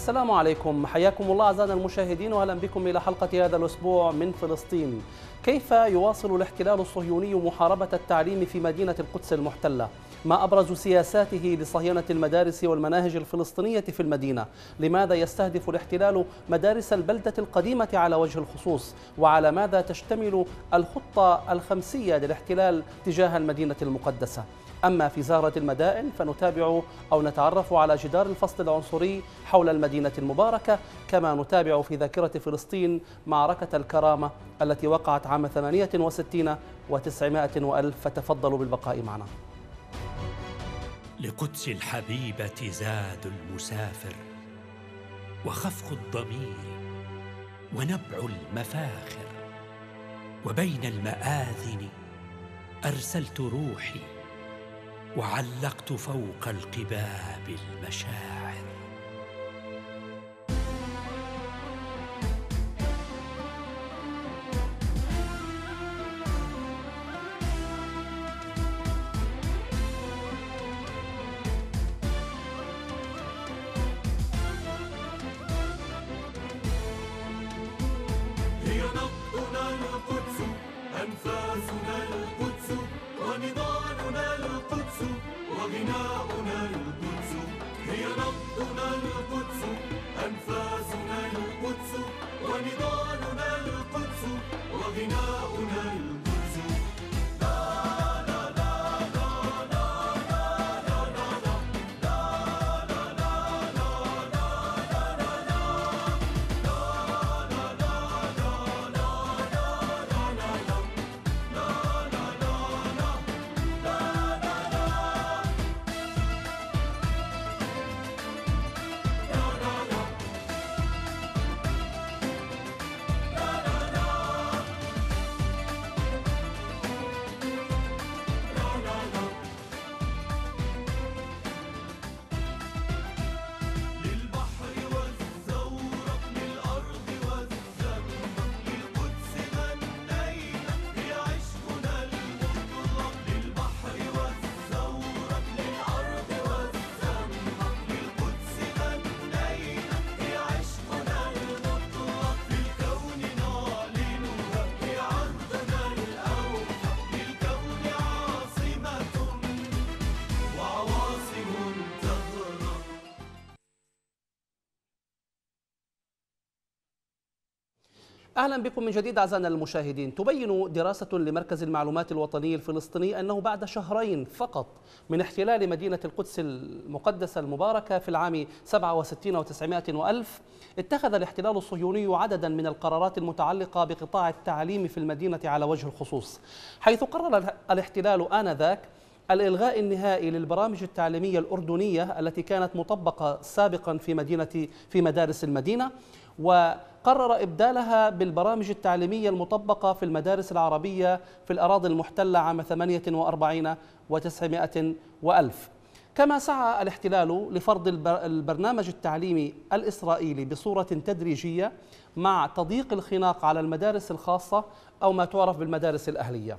السلام عليكم حياكم الله أعزائنا المشاهدين وأهلا بكم إلى حلقة هذا الأسبوع من فلسطين كيف يواصل الاحتلال الصهيوني محاربة التعليم في مدينة القدس المحتلة ما أبرز سياساته لصهيونة المدارس والمناهج الفلسطينية في المدينة لماذا يستهدف الاحتلال مدارس البلدة القديمة على وجه الخصوص وعلى ماذا تشتمل الخطة الخمسية للاحتلال تجاه المدينة المقدسة أما في زهرة المدائن فنتابع أو نتعرف على جدار الفصل العنصري حول المدينة المباركة كما نتابع في ذاكرة فلسطين معركة الكرامة التي وقعت عام 68 و900 وألف فتفضلوا بالبقاء معنا لقدس الحبيبة زاد المسافر وخفق الضمير ونبع المفاخر وبين المآذن أرسلت روحي وعلقت فوق القباب المشاعر أهلا بكم من جديد أعزائنا المشاهدين تبين دراسة لمركز المعلومات الوطني الفلسطيني أنه بعد شهرين فقط من احتلال مدينة القدس المقدسة المباركة في العام 67 و900 وألف اتخذ الاحتلال الصهيوني عددا من القرارات المتعلقة بقطاع التعليم في المدينة على وجه الخصوص حيث قرر الاحتلال آنذاك الإلغاء النهائي للبرامج التعليمية الأردنية التي كانت مطبقة سابقا في مدينة في مدارس المدينة و قرر إبدالها بالبرامج التعليمية المطبقة في المدارس العربية في الأراضي المحتلة عام 48 و900 وألف كما سعى الاحتلال لفرض البرنامج التعليمي الإسرائيلي بصورة تدريجية مع تضييق الخناق على المدارس الخاصة أو ما تعرف بالمدارس الأهلية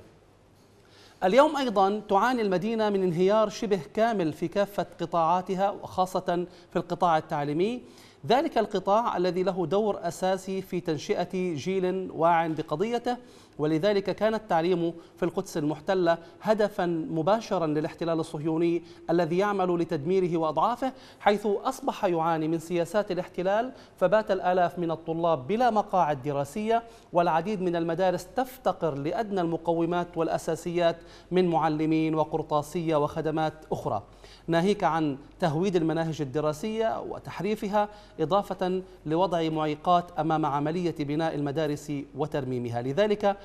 اليوم أيضا تعاني المدينة من انهيار شبه كامل في كافة قطاعاتها وخاصة في القطاع التعليمي ذلك القطاع الذي له دور أساسي في تنشئة جيل واع بقضيته ولذلك كان التعليم في القدس المحتلة هدفا مباشرا للاحتلال الصهيوني الذي يعمل لتدميره وأضعافه حيث أصبح يعاني من سياسات الاحتلال فبات الآلاف من الطلاب بلا مقاعد دراسية والعديد من المدارس تفتقر لأدنى المقومات والأساسيات من معلمين وقرطاسية وخدمات أخرى ناهيك عن تهويد المناهج الدراسية وتحريفها إضافة لوضع معيقات أمام عملية بناء المدارس وترميمها لذلك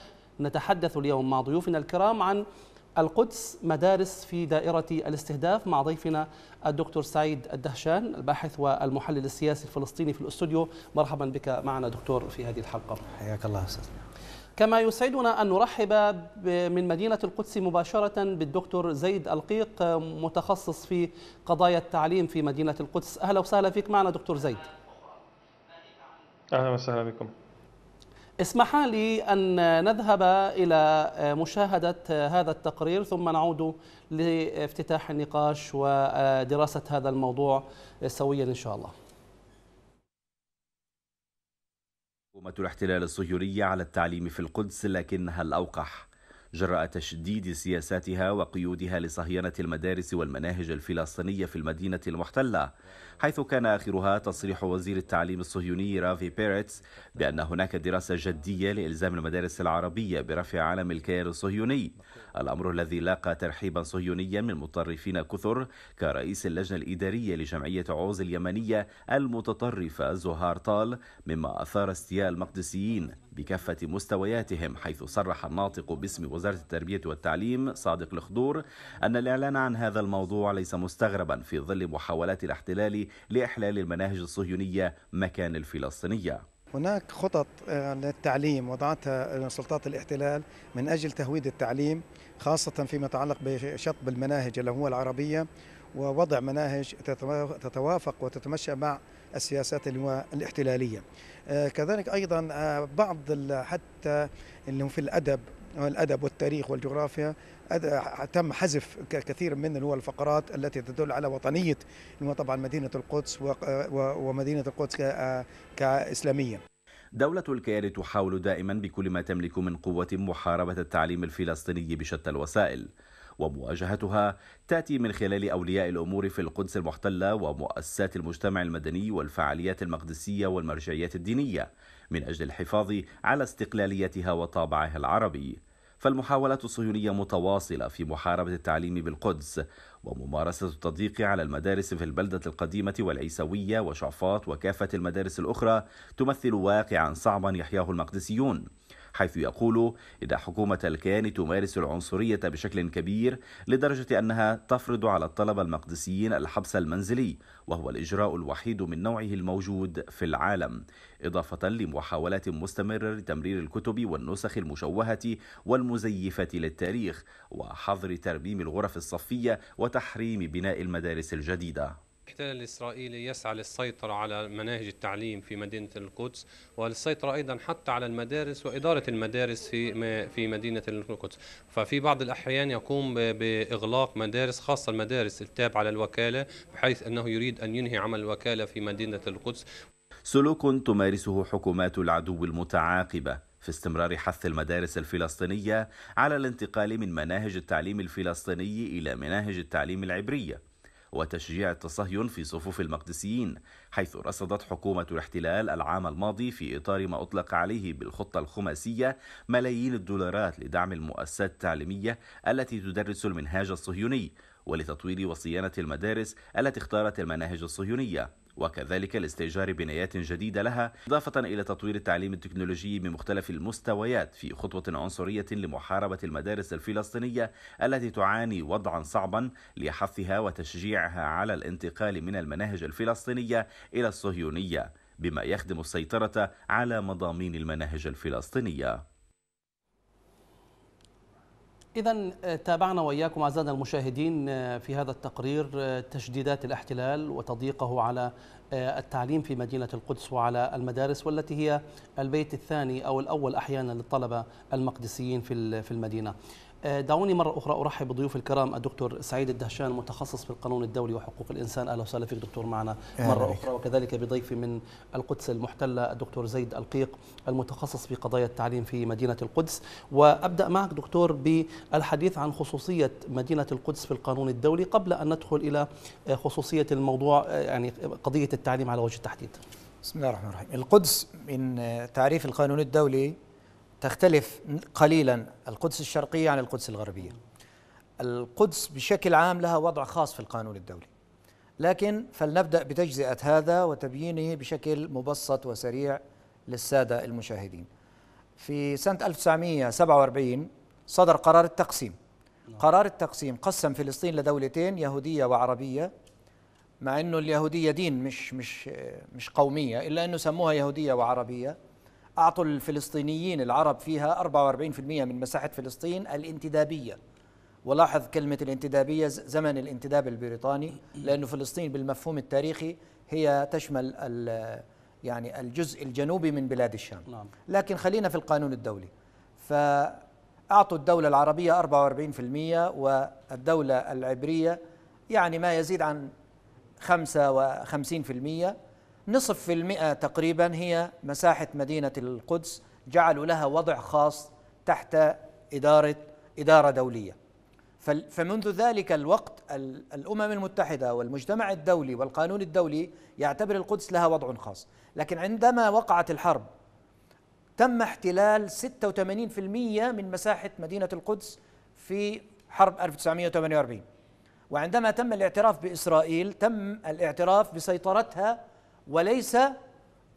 نتحدث اليوم مع ضيوفنا الكرام عن القدس مدارس في دائرة الاستهداف مع ضيفنا الدكتور سعيد الدهشان الباحث والمحلل السياسي الفلسطيني في الاستوديو مرحبا بك معنا دكتور في هذه الحلقة حياك الله أستاذ كما يسعدنا أن نرحب من مدينة القدس مباشرة بالدكتور زيد القيق متخصص في قضايا التعليم في مدينة القدس أهلا وسهلا فيك معنا دكتور زيد أهلا وسهلا بكم اسمح لي أن نذهب إلى مشاهدة هذا التقرير ثم نعود لافتتاح النقاش ودراسة هذا الموضوع سويا إن شاء الله حكومة الاحتلال الصهيونية على التعليم في القدس لكنها الأوقح جراء تشديد سياساتها وقيودها لصهينة المدارس والمناهج الفلسطينية في المدينة المحتلة حيث كان آخرها تصريح وزير التعليم الصهيوني رافي بيريتس بأن هناك دراسة جدية لإلزام المدارس العربية برفع علم الكيان الصهيوني الأمر الذي لاقى ترحيبا صهيونيا من متطرفين كثر كرئيس اللجنة الإدارية لجمعية عوز اليمنية المتطرفة زهار طال مما أثار استياء المقدسيين بكافة مستوياتهم حيث صرح الناطق باسم وزارة التربية والتعليم صادق الخضور أن الإعلان عن هذا الموضوع ليس مستغربا في ظل محاولات الاحتلال لإحلال المناهج الصهيونية مكان الفلسطينية هناك خطط آه، للتعليم وضعتها سلطات الاحتلال من أجل تهويد التعليم خاصة فيما يتعلق بشطب المناهج اللي هو العربية ووضع مناهج تتوافق وتتمشى مع السياسات الاحتلالية آه، كذلك أيضا آه، بعض حتى اللي في الأدب الادب والتاريخ والجغرافيا تم حذف كثير من اللي هو الفقرات التي تدل على وطنيه طبعا مدينه القدس ومدينه القدس آه، كاسلاميه دولة الكيان تحاول دائما بكل ما تملك من قوة محاربة التعليم الفلسطيني بشتى الوسائل ومواجهتها تاتي من خلال اولياء الامور في القدس المحتله ومؤسسات المجتمع المدني والفعاليات المقدسيه والمرجعيات الدينيه من اجل الحفاظ على استقلاليتها وطابعها العربي فالمحاولات الصهيونية متواصلة في محاربة التعليم بالقدس وممارسة التضييق على المدارس في البلدة القديمة والعيسوية وشعفاط وكافة المدارس الأخرى تمثل واقعا صعبا يحياه المقدسيون حيث يقول إن حكومة الكيان تمارس العنصرية بشكل كبير لدرجة أنها تفرض على الطلبة المقدسيين الحبس المنزلي وهو الإجراء الوحيد من نوعه الموجود في العالم إضافة لمحاولات مستمرة لتمرير الكتب والنسخ المشوهة والمزيفة للتاريخ وحظر ترميم الغرف الصفية وتحريم بناء المدارس الجديدة الاحتلال الإسرائيلي يسعى للسيطرة على مناهج التعليم في مدينة القدس والسيطرة أيضا حتى على المدارس وإدارة المدارس في في مدينة القدس ففي بعض الأحيان يقوم بإغلاق مدارس خاصة المدارس التابعة للوكالة بحيث أنه يريد أن ينهي عمل الوكالة في مدينة القدس سلوك تمارسه حكومات العدو المتعاقبة في استمرار حث المدارس الفلسطينية على الانتقال من مناهج التعليم الفلسطيني إلى مناهج التعليم العبرية وتشجيع التصهين في صفوف المقدسيين حيث رصدت حكومة الاحتلال العام الماضي في إطار ما أطلق عليه بالخطة الخماسية ملايين الدولارات لدعم المؤسسات التعليمية التي تدرس المنهاج الصهيوني ولتطوير وصيانة المدارس التي اختارت المناهج الصهيونية وكذلك لاستئجار بنايات جديدة لها إضافة إلى تطوير التعليم التكنولوجي بمختلف المستويات في خطوة عنصرية لمحاربة المدارس الفلسطينية التي تعاني وضعا صعبا لحثها وتشجيعها على الانتقال من المناهج الفلسطينية إلى الصهيونية بما يخدم السيطرة على مضامين المناهج الفلسطينية إذا آه، تابعنا وإياكم أعزائنا المشاهدين آه، في هذا التقرير آه، تشديدات الاحتلال وتضييقه على التعليم في مدينة القدس وعلى المدارس والتي هي البيت الثاني أو الأول أحيانا للطلبة المقدسيين في المدينة آه، دعوني مرة أخرى أرحب بضيوف الكرام الدكتور سعيد الدهشان متخصص في القانون الدولي وحقوق الإنسان أهلا وسهلا فيك دكتور معنا مرة أخرى وكذلك بضيفي من القدس المحتلة الدكتور زيد القيق المتخصص في قضايا التعليم في مدينة القدس وأبدأ معك دكتور بالحديث عن خصوصية مدينة القدس في القانون الدولي قبل أن ندخل إلى آه، خصوصية الموضوع آه، يعني قضية التعليم على وجه التحديد بسم الله الرحمن الرحيم القدس من تعريف القانون الدولي تختلف قليلا القدس الشرقية عن القدس الغربية القدس بشكل عام لها وضع خاص في القانون الدولي لكن فلنبدأ بتجزئة هذا وتبيينه بشكل مبسط وسريع للسادة المشاهدين في سنة 1947 صدر قرار التقسيم نعم. قرار التقسيم قسم فلسطين لدولتين يهودية وعربية مع انه اليهوديه دين مش مش مش قوميه الا انه سموها يهوديه وعربيه أعطوا الفلسطينيين العرب فيها 44% من مساحة فلسطين الانتدابية ولاحظ كلمة الانتدابية زمن الانتداب البريطاني لأن فلسطين بالمفهوم التاريخي هي تشمل يعني الجزء الجنوبي من بلاد الشام نعم. لكن خلينا في القانون الدولي فأعطوا الدولة العربية 44% والدولة العبرية يعني ما يزيد عن 55% نصف في المئة تقريبا هي مساحة مدينة القدس جعلوا لها وضع خاص تحت إدارة إدارة دولية فمنذ ذلك الوقت الأمم المتحدة والمجتمع الدولي والقانون الدولي يعتبر القدس لها وضع خاص لكن عندما وقعت الحرب تم احتلال 86% من مساحة مدينة القدس في حرب 1948 وعندما تم الاعتراف بإسرائيل تم الاعتراف بسيطرتها وليس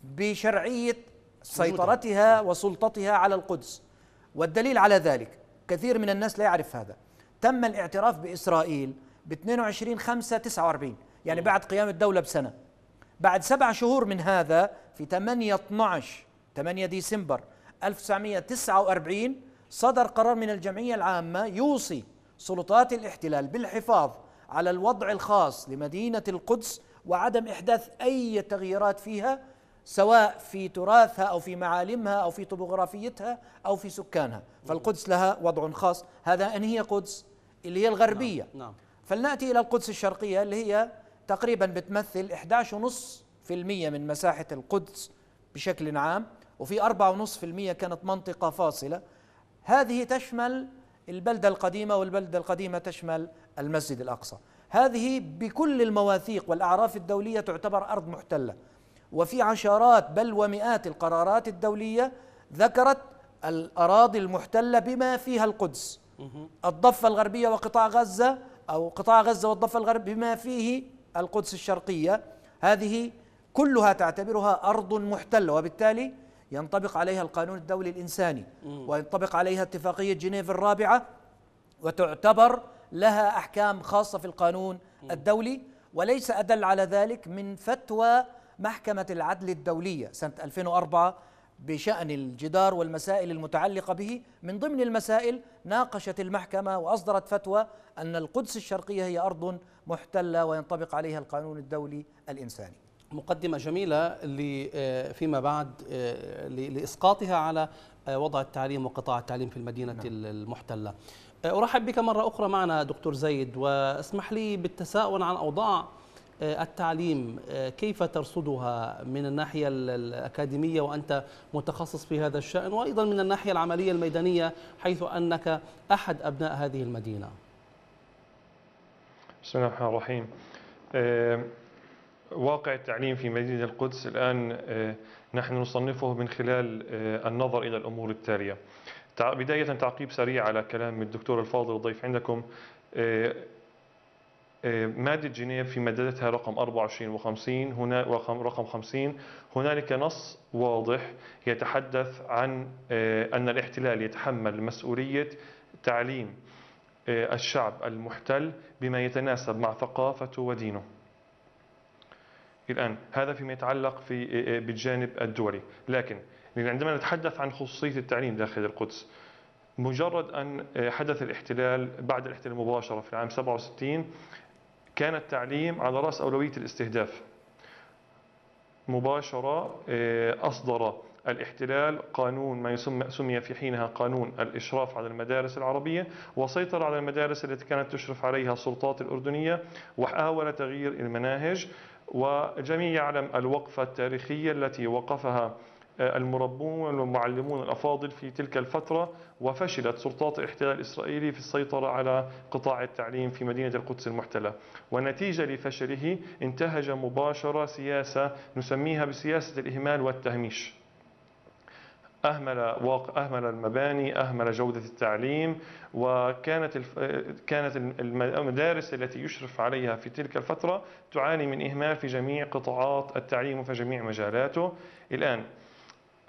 بشرعيه سيطرتها نعم. وسلطتها على القدس والدليل على ذلك كثير من الناس لا يعرف هذا تم الاعتراف باسرائيل ب 22 5 49 يعني نعم. بعد قيام الدوله بسنه بعد سبع شهور من هذا في 8 12 8 ديسمبر 1949 صدر قرار من الجمعيه العامه يوصي سلطات الاحتلال بالحفاظ على الوضع الخاص لمدينه القدس وعدم احداث اي تغييرات فيها سواء في تراثها او في معالمها او في طبوغرافيتها او في سكانها فالقدس لها وضع خاص هذا ان هي قدس اللي هي الغربيه نعم. نعم. فلناتي الى القدس الشرقيه اللي هي تقريبا بتمثل 11.5% من مساحه القدس بشكل عام وفي 4.5% كانت منطقه فاصله هذه تشمل البلده القديمه والبلده القديمه تشمل المسجد الاقصى هذه بكل المواثيق والأعراف الدولية تعتبر أرض محتلة وفي عشرات بل ومئات القرارات الدولية ذكرت الأراضي المحتلة بما فيها القدس الضفة الغربية وقطاع غزة أو قطاع غزة والضفة الغربية بما فيه القدس الشرقية هذه كلها تعتبرها أرض محتلة وبالتالي ينطبق عليها القانون الدولي الإنساني وينطبق عليها اتفاقية جنيف الرابعة وتعتبر لها أحكام خاصة في القانون الدولي وليس أدل على ذلك من فتوى محكمة العدل الدولية سنة 2004 بشأن الجدار والمسائل المتعلقة به من ضمن المسائل ناقشت المحكمة وأصدرت فتوى أن القدس الشرقية هي أرض محتلة وينطبق عليها القانون الدولي الإنساني مقدمة جميلة آه، فيما بعد آه، لإسقاطها على آه، وضع التعليم وقطاع التعليم في المدينة نعم. المحتلة أرحب بك مرة أخرى معنا دكتور زيد واسمح لي بالتساؤل عن أوضاع آه، التعليم آه، كيف ترصدها من الناحية الأكاديمية وأنت متخصص في هذا الشأن وأيضا من الناحية العملية الميدانية حيث أنك أحد أبناء هذه المدينة بسم الله الرحمن الرحيم آه، واقع التعليم في مدينة القدس الآن نحن نصنفه من خلال النظر إلى الأمور التالية بداية تعقيب سريع على كلام الدكتور الفاضل الضيف عندكم آه، آه، مادة جنيف في مادتها رقم 24 و50 هنا رقم 50 هنالك نص واضح يتحدث عن آه، أن الاحتلال يتحمل مسؤولية تعليم الشعب المحتل بما يتناسب مع ثقافته ودينه الآن هذا فيما يتعلق في بالجانب الدولي لكن يعني عندما نتحدث عن خصوصية التعليم داخل القدس مجرد أن آه، حدث الاحتلال بعد الاحتلال مباشرة في العام 67 كان التعليم على رأس أولوية الاستهداف مباشرة آه، أصدر الاحتلال قانون ما يسمى سمي في حينها قانون الإشراف على المدارس العربية وسيطر على المدارس التي كانت تشرف عليها السلطات الأردنية وحاول تغيير المناهج والجميع يعلم الوقفة التاريخية التي وقفها آه، المربون والمعلمون الأفاضل في تلك الفترة وفشلت سلطات الاحتلال الإسرائيلي في السيطرة على قطاع التعليم في مدينة القدس المحتلة ونتيجة لفشله انتهج مباشرة سياسة نسميها بسياسة الإهمال والتهميش أهمل واقع أهمل المباني أهمل جودة التعليم وكانت كانت المدارس التي يشرف عليها في تلك الفترة تعاني من إهمال في جميع قطاعات التعليم وفي جميع مجالاته الآن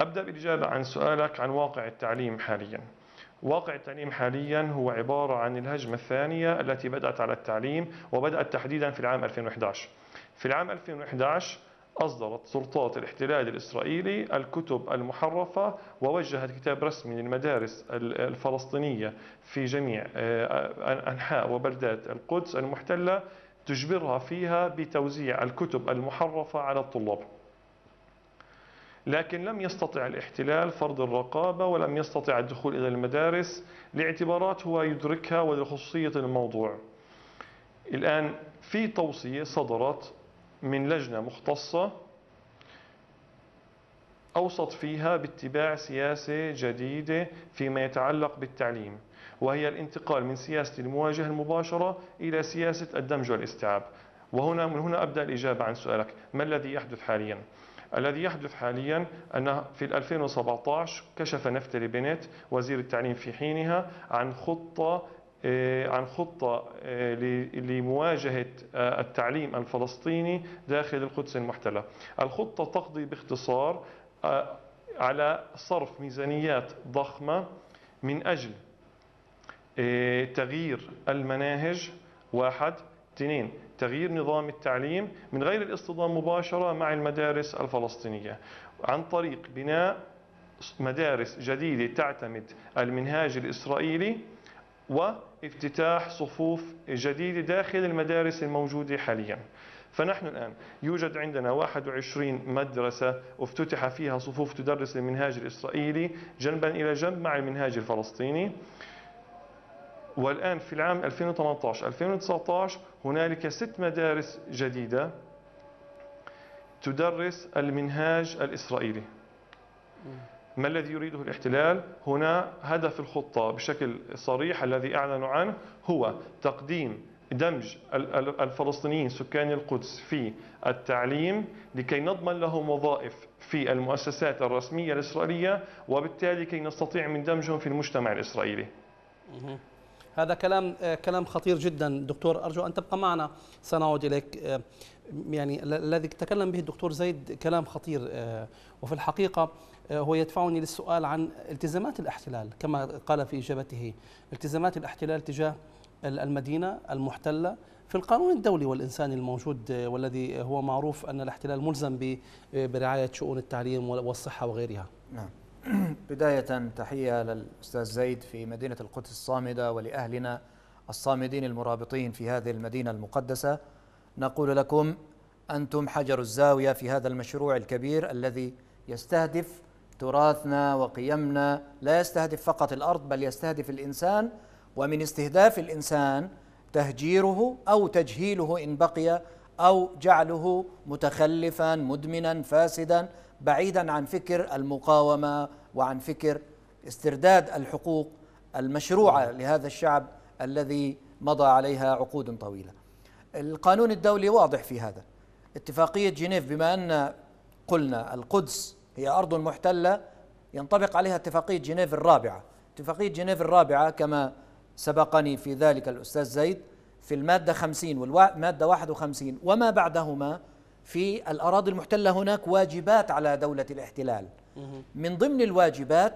أبدأ بالإجابة عن سؤالك عن واقع التعليم حاليا واقع التعليم حاليا هو عبارة عن الهجمة الثانية التي بدأت على التعليم وبدأت تحديدا في العام 2011 في العام 2011 أصدرت سلطات الاحتلال الإسرائيلي الكتب المحرفة ووجهت كتاب رسمي للمدارس الفلسطينية في جميع آه، أنحاء وبلدات القدس المحتلة تجبرها فيها بتوزيع الكتب المحرفة على الطلاب لكن لم يستطع الاحتلال فرض الرقابة ولم يستطع الدخول إلى المدارس لاعتبارات هو يدركها ولخصوصية الموضوع الآن في توصية صدرت من لجنة مختصة أوصت فيها باتباع سياسة جديدة فيما يتعلق بالتعليم وهي الانتقال من سياسة المواجهة المباشرة إلى سياسة الدمج والاستيعاب وهنا من هنا أبدأ الإجابة عن سؤالك ما الذي يحدث حالياً؟ الذي يحدث حاليا أن في 2017 كشف نفتري بنت وزير التعليم في حينها عن خطة آه، عن خطة آه، لمواجهة آه، التعليم الفلسطيني داخل القدس المحتلة الخطة تقضي باختصار على صرف ميزانيات ضخمة من أجل تغيير المناهج واحد اثنين تغيير نظام التعليم من غير الاصطدام مباشرة مع المدارس الفلسطينية عن طريق بناء مدارس جديدة تعتمد المنهاج الإسرائيلي وافتتاح صفوف جديدة داخل المدارس الموجودة حاليا فنحن الآن يوجد عندنا 21 مدرسة افتتح فيها صفوف تدرس المنهاج الإسرائيلي جنبا إلى جنب مع المنهاج الفلسطيني والآن في العام 2018-2019 هنالك ست مدارس جديدة تدرس المنهاج الإسرائيلي ما الذي يريده الاحتلال هنا هدف الخطة بشكل صريح الذي أعلنوا عنه هو تقديم دمج الفلسطينيين سكان القدس في التعليم لكي نضمن لهم وظائف في المؤسسات الرسمية الإسرائيلية وبالتالي كي نستطيع من دمجهم في المجتمع الإسرائيلي هذا كلام كلام خطير جدا دكتور ارجو ان تبقى معنا سنعود اليك آه، يعني الذي تكلم به الدكتور زيد كلام خطير آه، وفي الحقيقه آه، هو يدفعني للسؤال عن التزامات الاحتلال كما قال في اجابته التزامات الاحتلال تجاه المدينه المحتله في القانون الدولي والإنساني الموجود والذي هو معروف أن الاحتلال ملزم برعاية شؤون التعليم والصحة وغيرها نعم بداية تحية للأستاذ زيد في مدينة القدس الصامدة ولأهلنا الصامدين المرابطين في هذه المدينة المقدسة نقول لكم أنتم حجر الزاوية في هذا المشروع الكبير الذي يستهدف تراثنا وقيمنا لا يستهدف فقط الأرض بل يستهدف الإنسان ومن استهداف الإنسان تهجيره أو تجهيله إن بقي أو جعله متخلفا مدمنا فاسدا بعيدا عن فكر المقاومه وعن فكر استرداد الحقوق المشروعه نعم. لهذا الشعب الذي مضى عليها عقود طويله. القانون الدولي واضح في هذا. اتفاقيه جنيف بما ان قلنا القدس هي ارض محتله ينطبق عليها اتفاقيه جنيف الرابعه. اتفاقيه جنيف الرابعه كما سبقني في ذلك الاستاذ زيد في الماده 50 والماده 51 وما بعدهما في الأراضي المحتلة هناك واجبات على دولة الاحتلال من ضمن الواجبات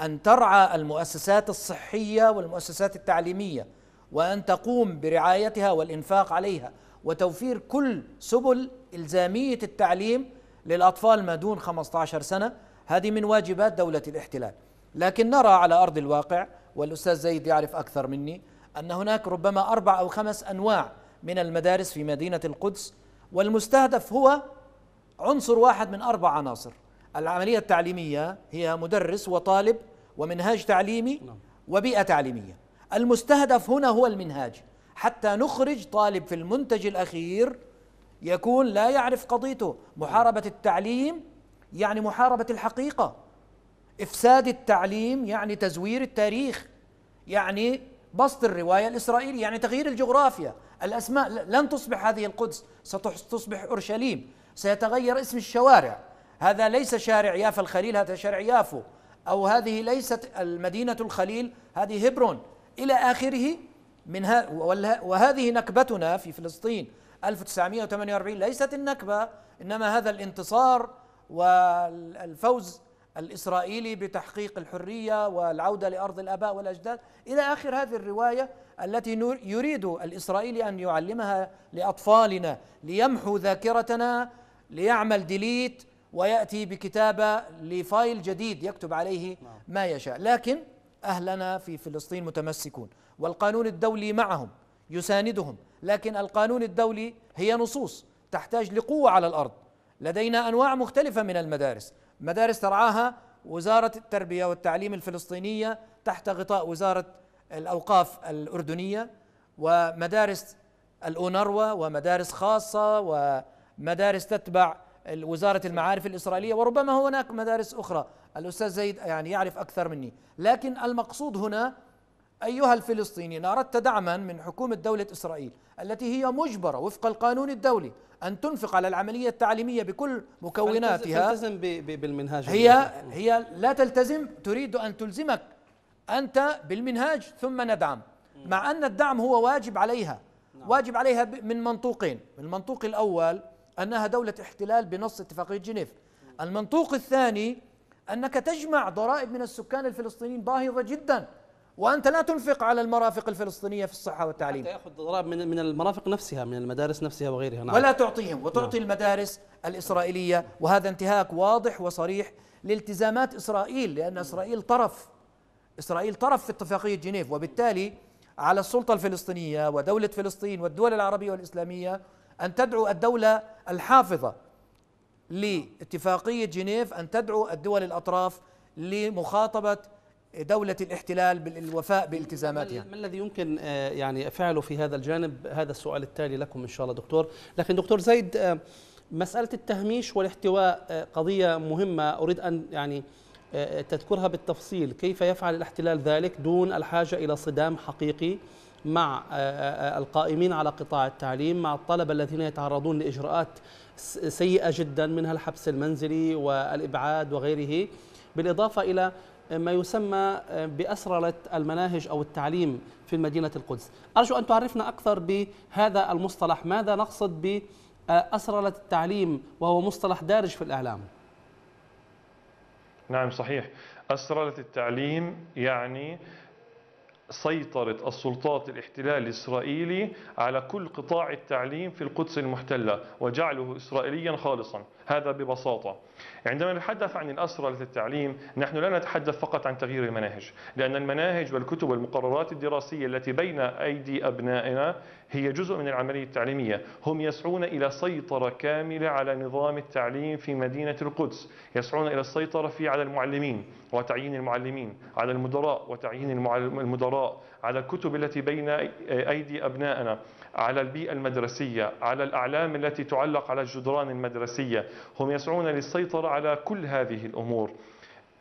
أن ترعى المؤسسات الصحية والمؤسسات التعليمية وأن تقوم برعايتها والإنفاق عليها وتوفير كل سبل إلزامية التعليم للأطفال ما دون 15 سنة هذه من واجبات دولة الاحتلال لكن نرى على أرض الواقع والأستاذ زيد يعرف أكثر مني أن هناك ربما أربع أو خمس أنواع من المدارس في مدينة القدس والمستهدف هو عنصر واحد من أربع عناصر العملية التعليمية هي مدرس وطالب ومنهاج تعليمي نعم. وبيئة تعليمية المستهدف هنا هو المنهاج حتى نخرج طالب في المنتج الأخير يكون لا يعرف قضيته محاربة التعليم يعني محاربة الحقيقة إفساد التعليم يعني تزوير التاريخ يعني بسط الرواية الإسرائيلية يعني تغيير الجغرافيا الأسماء لن تصبح هذه القدس ستصبح أورشليم سيتغير اسم الشوارع هذا ليس شارع يافا الخليل هذا شارع يافو أو هذه ليست المدينة الخليل هذه هبرون إلى آخره من ها وهذه نكبتنا في فلسطين 1948 ليست النكبة إنما هذا الانتصار والفوز الإسرائيلي بتحقيق الحرية والعودة لأرض الآباء والأجداد إلى آخر هذه الرواية التي يريد الإسرائيلي أن يعلمها لأطفالنا ليمحو ذاكرتنا ليعمل ديليت ويأتي بكتابة لفايل جديد يكتب عليه نعم. ما يشاء لكن أهلنا في فلسطين متمسكون والقانون الدولي معهم يساندهم لكن القانون الدولي هي نصوص تحتاج لقوة على الأرض لدينا أنواع مختلفة من المدارس مدارس ترعاها وزارة التربية والتعليم الفلسطينية تحت غطاء وزارة الأوقاف الأردنية ومدارس الأونروا ومدارس خاصة ومدارس تتبع وزارة المعارف الإسرائيلية وربما هناك مدارس أخرى الأستاذ زيد يعني يعرف أكثر مني لكن المقصود هنا أيها الفلسطينيين أردت دعما من حكومة دولة إسرائيل التي هي مجبرة وفق القانون الدولي أن تنفق على العملية التعليمية بكل مكوناتها تلتزم بالمنهاج هي هي لا تلتزم تريد أن تلزمك أنت بالمنهاج ثم ندعم مع أن الدعم هو واجب عليها نعم. واجب عليها من منطوقين المنطوق الأول أنها دولة احتلال بنص اتفاقية جنيف المنطوق الثاني أنك تجمع ضرائب من السكان الفلسطينيين باهظة جداً وانت لا تنفق على المرافق الفلسطينيه في الصحه والتعليم حتى ياخذ ضرائب من من المرافق نفسها من المدارس نفسها وغيرها نعم. ولا تعطيهم نعم. وتعطي نعم. المدارس الاسرائيليه وهذا انتهاك واضح وصريح لالتزامات اسرائيل لان اسرائيل طرف اسرائيل طرف في اتفاقيه جنيف وبالتالي على السلطه الفلسطينيه ودوله فلسطين والدول العربيه والاسلاميه ان تدعو الدوله الحافظه لاتفاقيه جنيف ان تدعو الدول الاطراف لمخاطبه دولة الاحتلال بالوفاء بالتزاماتها ما الذي يمكن آه، يعني فعله في هذا الجانب هذا السؤال التالي لكم إن شاء الله دكتور لكن دكتور زيد آه، مسألة التهميش والاحتواء آه، قضية مهمة أريد أن يعني تذكرها بالتفصيل كيف يفعل الاحتلال ذلك دون الحاجة إلى صدام حقيقي مع القائمين على قطاع التعليم مع الطلبة الذين يتعرضون لإجراءات سيئة جدا منها الحبس المنزلي والإبعاد وغيره بالإضافة إلى ما يسمى آه، بأسرلة المناهج أو التعليم في مدينة القدس أرجو أن تعرفنا أكثر بهذا المصطلح ماذا نقصد بأسرلة آه، التعليم وهو مصطلح دارج في الإعلام نعم صحيح أسرلة التعليم يعني سيطرة السلطات الاحتلال الإسرائيلي على كل قطاع التعليم في القدس المحتلة وجعله إسرائيليا خالصا هذا ببساطة عندما نتحدث عن الأسرة للتعليم نحن لا نتحدث فقط عن تغيير المناهج لأن المناهج والكتب والمقررات الدراسية التي بين أيدي أبنائنا هي جزء من العملية التعليمية هم يسعون إلى سيطرة كاملة على نظام التعليم في مدينة القدس يسعون إلى السيطرة في على المعلمين وتعيين المعلمين على المدراء وتعيين المدراء على الكتب التي بين أيدي أبنائنا على البيئة المدرسية على الأعلام التي تعلق على الجدران المدرسية هم يسعون للسيطرة على كل هذه الأمور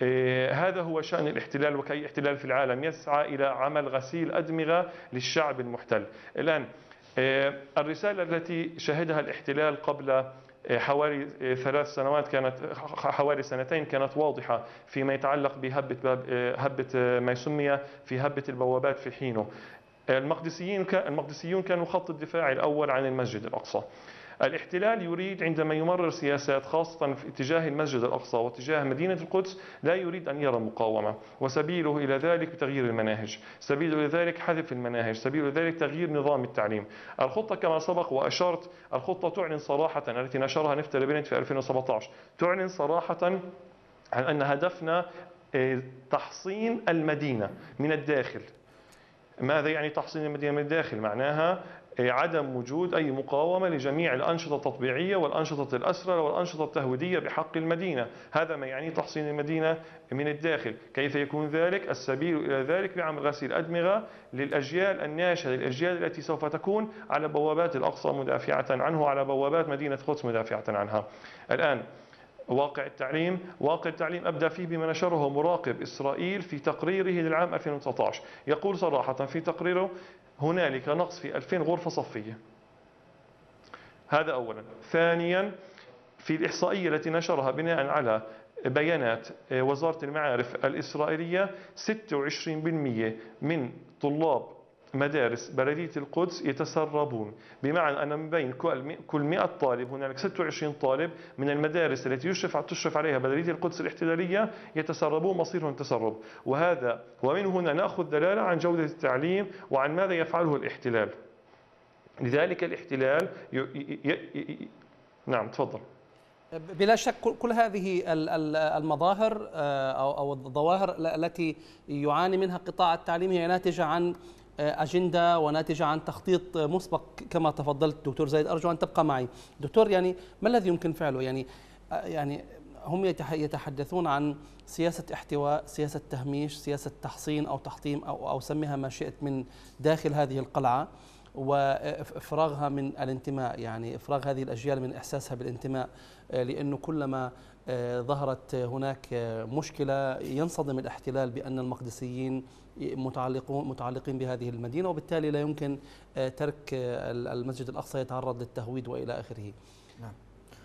إيه، هذا هو شأن الاحتلال وكأي احتلال في العالم يسعى إلى عمل غسيل أدمغة للشعب المحتل الآن إيه، الرسالة التي شهدها الاحتلال قبل إيه، حوالي ثلاث سنوات كانت حوالي سنتين كانت واضحة فيما يتعلق بهبة باب هبة ما سمي في هبة البوابات في حينه المقدسيين المقدسيون كانوا خط الدفاع الأول عن المسجد الأقصى الاحتلال يريد عندما يمرر سياسات خاصة في اتجاه المسجد الأقصى واتجاه مدينة القدس لا يريد أن يرى مقاومة وسبيله إلى ذلك بتغيير المناهج سبيله إلى ذلك حذف المناهج سبيله إلى ذلك تغيير نظام التعليم الخطة كما سبق وأشرت الخطة تعلن صراحة التي نشرها نفتر بنت في 2017 تعلن صراحة عن أن هدفنا آه، تحصين المدينة من الداخل ماذا يعني تحصين المدينة من الداخل؟ معناها عدم وجود أي مقاومة لجميع الأنشطة التطبيعية والأنشطة الأسرة والأنشطة التهويدية بحق المدينة هذا ما يعني تحصين المدينة من الداخل كيف يكون ذلك السبيل إلى ذلك بعمل غسيل أدمغة للأجيال الناشئة للأجيال التي سوف تكون على بوابات الأقصى مدافعة عنه على بوابات مدينة قدس مدافعة عنها الآن واقع التعليم واقع التعليم أبدأ فيه بما نشره مراقب إسرائيل في تقريره للعام 2019 يقول صراحة في تقريره هنالك نقص في 2000 غرفة صفية هذا أولا ثانيا في الإحصائية التي نشرها بناء على بيانات آه، وزارة المعارف الإسرائيلية 26% من طلاب مدارس بلدية القدس يتسربون بمعنى أن من بين كل 100 طالب هنالك 26 طالب من المدارس التي يشرف تشرف عليها بلدية القدس الاحتلالية يتسربون مصيرهم تسرب وهذا ومن هنا نأخذ دلالة عن جودة التعليم وعن ماذا يفعله الاحتلال لذلك الاحتلال ي... ي... ي... ي... نعم تفضل بلا شك كل هذه المظاهر آه، او الظواهر التي يعاني منها قطاع التعليم هي ناتجه عن آه، اجنده وناتجه عن تخطيط مسبق كما تفضلت دكتور زايد ارجو ان تبقى معي دكتور يعني ما الذي يمكن فعله يعني آه، يعني هم يتحدثون عن سياسة احتواء، سياسة تهميش، سياسة تحصين أو تحطيم أو أو سميها ما شئت من داخل هذه القلعة وإفراغها من الانتماء، يعني إفراغ هذه الأجيال من إحساسها بالانتماء آه، لأنه كلما ظهرت هناك مشكلة ينصدم الاحتلال بأن المقدسيين متعلقون متعلقين بهذه المدينة وبالتالي لا يمكن آه، ترك آه، المسجد الأقصى يتعرض للتهويد وإلى آخره نعم.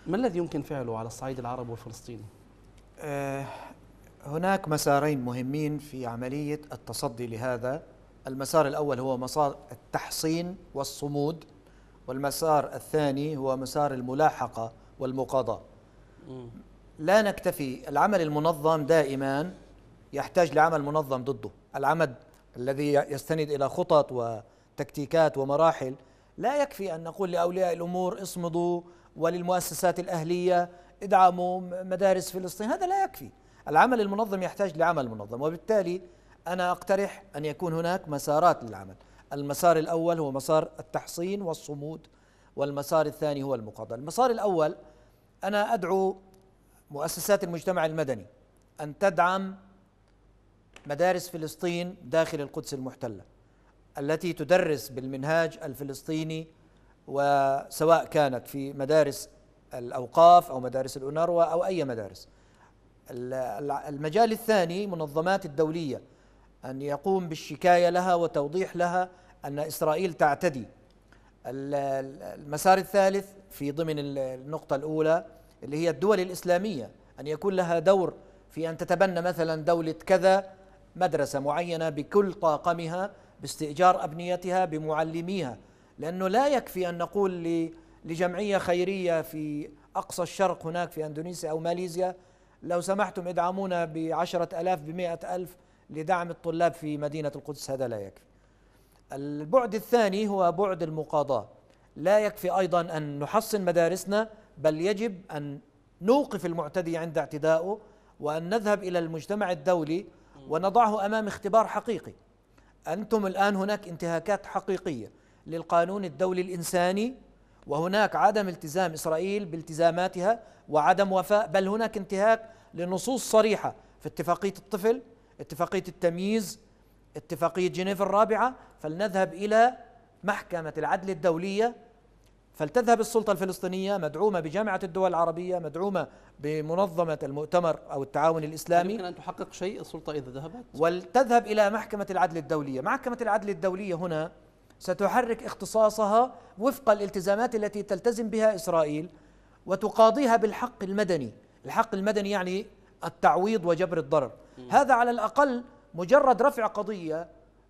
ما الذي يمكن فعله على الصعيد العربي والفلسطيني؟ آه، هناك مسارين مهمين في عملية التصدي لهذا المسار الأول هو مسار التحصين والصمود والمسار الثاني هو مسار الملاحقة والمقاضاة لا نكتفي العمل المنظم دائما يحتاج لعمل منظم ضده العمد الذي يستند الى خطط وتكتيكات ومراحل لا يكفي ان نقول لاولياء الامور اصمدوا وللمؤسسات الاهليه ادعموا مدارس فلسطين هذا لا يكفي العمل المنظم يحتاج لعمل منظم وبالتالي انا اقترح ان يكون هناك مسارات للعمل المسار الاول هو مسار التحصين والصمود والمسار الثاني هو المقاضاه المسار الاول انا ادعو مؤسسات المجتمع المدني ان تدعم مدارس فلسطين داخل القدس المحتله التي تدرس بالمنهاج الفلسطيني وسواء كانت في مدارس الاوقاف او مدارس الأونروا او اي مدارس المجال الثاني منظمات الدوليه ان يقوم بالشكايه لها وتوضيح لها ان اسرائيل تعتدي المسار الثالث في ضمن النقطه الاولى اللي هي الدول الاسلاميه ان يكون لها دور في ان تتبنى مثلا دوله كذا مدرسة معينة بكل طاقمها باستئجار أبنيتها بمعلميها لأنه لا يكفي أن نقول لجمعية خيرية في أقصى الشرق هناك في أندونيسيا أو ماليزيا لو سمحتم ادعمونا بعشرة ألاف بمئة ألف لدعم الطلاب في مدينة القدس هذا لا يكفي البعد الثاني هو بعد المقاضاة لا يكفي أيضا أن نحصن مدارسنا بل يجب أن نوقف المعتدي عند اعتدائه وأن نذهب إلى المجتمع الدولي ونضعه امام اختبار حقيقي انتم الان هناك انتهاكات حقيقيه للقانون الدولي الانساني وهناك عدم التزام اسرائيل بالتزاماتها وعدم وفاء بل هناك انتهاك لنصوص صريحه في اتفاقيه الطفل اتفاقيه التمييز اتفاقيه جنيف الرابعه فلنذهب الى محكمه العدل الدوليه فلتذهب السلطة الفلسطينية مدعومة بجامعة الدول العربية مدعومة بمنظمة المؤتمر أو التعاون الإسلامي يمكن أن تحقق شيء السلطة إذا ذهبت ولتذهب إلى محكمة العدل الدولية محكمة العدل الدولية هنا ستحرك اختصاصها وفق الالتزامات التي تلتزم بها إسرائيل وتقاضيها بالحق المدني الحق المدني يعني التعويض وجبر الضرر م. هذا على الأقل مجرد رفع قضية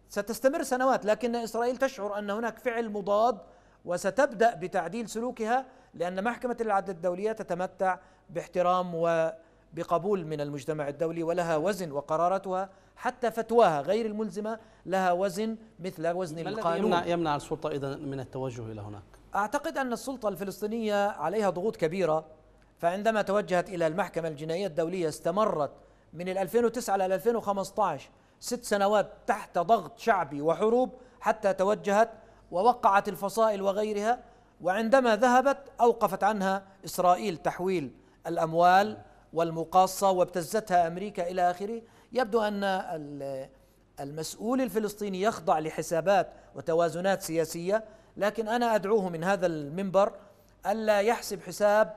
ستستمر سنوات لكن إسرائيل تشعر أن هناك فعل مضاد وستبدأ بتعديل سلوكها لأن محكمة العدل الدولية تتمتع باحترام وبقبول من المجتمع الدولي ولها وزن وقراراتها حتى فتواها غير الملزمة لها وزن مثل وزن القانون يمنع, يمنع السلطة إذا من التوجه إلى هناك أعتقد أن السلطة الفلسطينية عليها ضغوط كبيرة فعندما توجهت إلى المحكمة الجنائية الدولية استمرت من 2009 إلى 2015 ست سنوات تحت ضغط شعبي وحروب حتى توجهت ووقعت الفصائل وغيرها وعندما ذهبت اوقفت عنها اسرائيل تحويل الاموال والمقاصه وابتزتها امريكا الى اخره يبدو ان المسؤول الفلسطيني يخضع لحسابات وتوازنات سياسيه لكن انا ادعوه من هذا المنبر الا يحسب حساب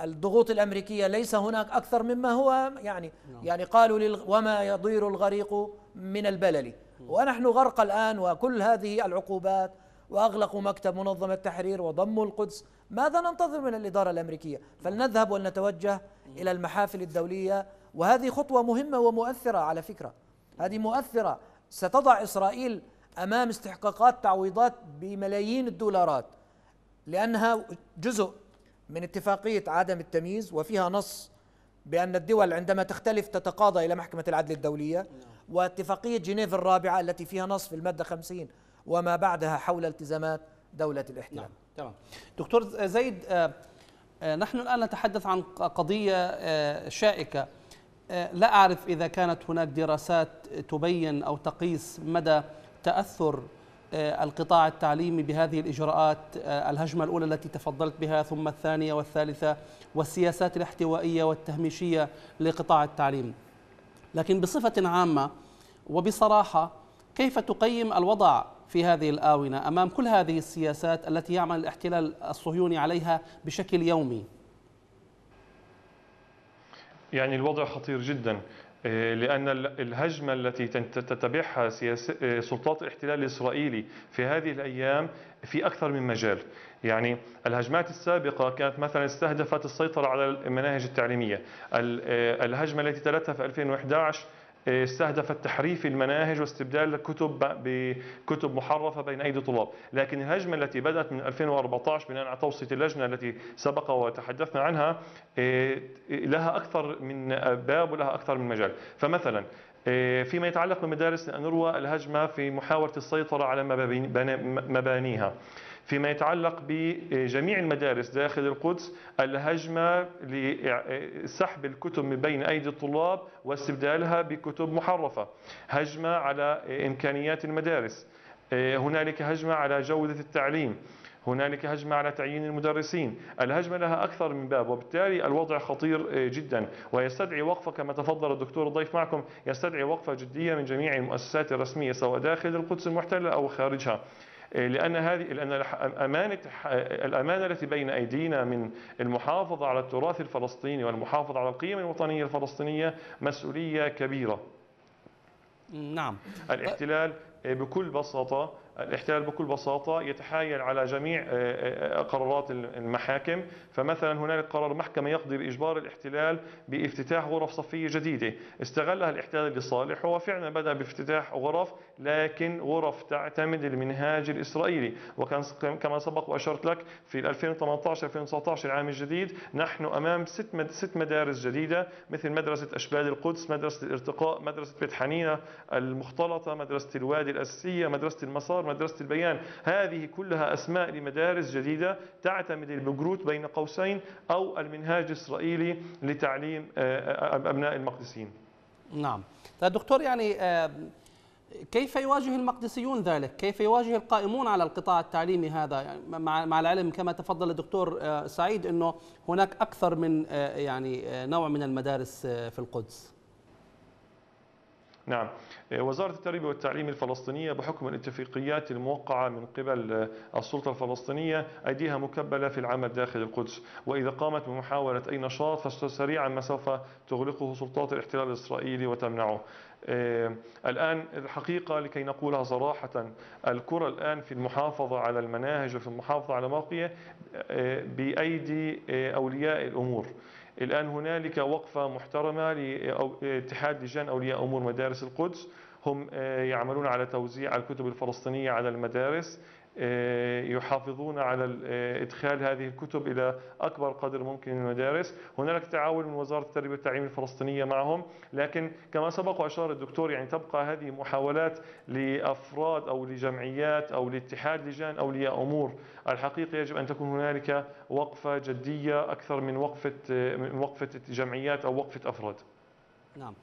الضغوط الامريكيه ليس هناك اكثر مما هو يعني نعم. يعني قالوا وما يضير الغريق من البلل ونحن غرق الان وكل هذه العقوبات وأغلقوا مكتب منظمة التحرير وضموا القدس ماذا ننتظر من الإدارة الأمريكية فلنذهب ولنتوجه إلى المحافل الدولية وهذه خطوة مهمة ومؤثرة على فكرة هذه مؤثرة ستضع إسرائيل أمام استحقاقات تعويضات بملايين الدولارات لأنها جزء من اتفاقية عدم التمييز وفيها نص بأن الدول عندما تختلف تتقاضى إلى محكمة العدل الدولية نعم. واتفاقية جنيف الرابعة التي فيها نص في المادة 50 وما بعدها حول التزامات دولة الاحتلال نعم. تمام دكتور زيد آه، آه، نحن الآن نتحدث عن قضية آه، شائكة لا أعرف إذا كانت هناك دراسات تبين أو تقيس مدى تأثر القطاع التعليمي بهذه الإجراءات الهجمة الأولى التي تفضلت بها ثم الثانية والثالثة والسياسات الاحتوائية والتهميشية لقطاع التعليم لكن بصفة عامة وبصراحة كيف تقيم الوضع في هذه الآونة أمام كل هذه السياسات التي يعمل الاحتلال الصهيوني عليها بشكل يومي يعني الوضع خطير جدا آه، لأن الهجمة التي تتبعها آه، سلطات الاحتلال الإسرائيلي في هذه الأيام في أكثر من مجال يعني الهجمات السابقة كانت مثلا استهدفت السيطرة على المناهج التعليمية آه، الهجمة التي تلتها في 2011 إيه، استهدف التحريف المناهج واستبدال الكتب بكتب محرفه بين ايدي طلاب، لكن الهجمه التي بدات من 2014 بناء على توصيه اللجنه التي سبق وتحدثنا عنها إيه، لها اكثر من باب ولها اكثر من مجال، فمثلا إيه، فيما يتعلق بمدارس نروى الهجمه في محاوله السيطره على مبانيها. فيما يتعلق بجميع المدارس داخل القدس الهجمة لسحب الكتب من بين أيدي الطلاب واستبدالها بكتب محرفة هجمة على إمكانيات المدارس هنالك هجمة على جودة التعليم هنالك هجمة على تعيين المدرسين الهجمة لها أكثر من باب وبالتالي الوضع خطير جدا ويستدعي وقفة كما تفضل الدكتور الضيف معكم يستدعي وقفة جدية من جميع المؤسسات الرسمية سواء داخل القدس المحتلة أو خارجها إيه، لان هذه لان امانه الامانه التي بين ايدينا من المحافظه على التراث الفلسطيني والمحافظه على القيم الوطنيه الفلسطينيه مسؤوليه كبيره نعم الاحتلال إيه، بكل بساطة الاحتلال بكل بساطة يتحايل على جميع إيه، إيه، قرارات المحاكم فمثلا هنالك قرار محكمة يقضي بإجبار الاحتلال بافتتاح غرف صفية جديده استغلها الاحتلال لصالحه وفعلا بدأ بافتتاح غرف لكن غرف تعتمد المنهاج الإسرائيلي وكان كما سبق وأشرت لك في 2018-2019 العام الجديد نحن أمام ست مدارس جديدة مثل مدرسة أشبال القدس مدرسة الارتقاء مدرسة بيت حنينة المختلطة مدرسة الوادي الأساسية مدرسة المسار مدرسة البيان هذه كلها أسماء لمدارس جديدة تعتمد البجروت بين قوسين أو المنهاج الإسرائيلي لتعليم آه، أبناء المقدسيين نعم طيب دكتور يعني آه، كيف يواجه المقدسيون ذلك؟ كيف يواجه القائمون على القطاع التعليمي هذا؟ يعني مع العلم كما تفضل الدكتور آه، سعيد انه هناك اكثر من يعني نوع من المدارس في القدس. نعم آه، وزارة التربية والتعليم الفلسطينية بحكم الاتفاقيات الموقعة من قبل آه، السلطة الفلسطينية أيديها مكبلة في العمل داخل القدس وإذا قامت بمحاولة أي نشاط فسريعا ما سوف تغلقه سلطات الاحتلال الإسرائيلي وتمنعه آه، الآن الحقيقة لكي نقولها صراحة الكرة الآن في المحافظة على المناهج وفي المحافظة على موقعها بأيدي أولياء الأمور الآن هنالك وقفة محترمة لاتحاد لجان أولياء أمور مدارس القدس هم آه، يعملون على توزيع الكتب الفلسطينية على المدارس آه، يحافظون على آه، إدخال هذه الكتب إلى أكبر قدر ممكن من المدارس هناك تعاون من وزارة التربية والتعليم الفلسطينية معهم لكن كما سبق وأشار الدكتور يعني تبقى هذه محاولات لأفراد أو لجمعيات أو لاتحاد لجان أولياء أمور الحقيقة يجب أن تكون هنالك وقفة جدية أكثر من وقفة آه، من وقفة جمعيات أو وقفة أفراد نعم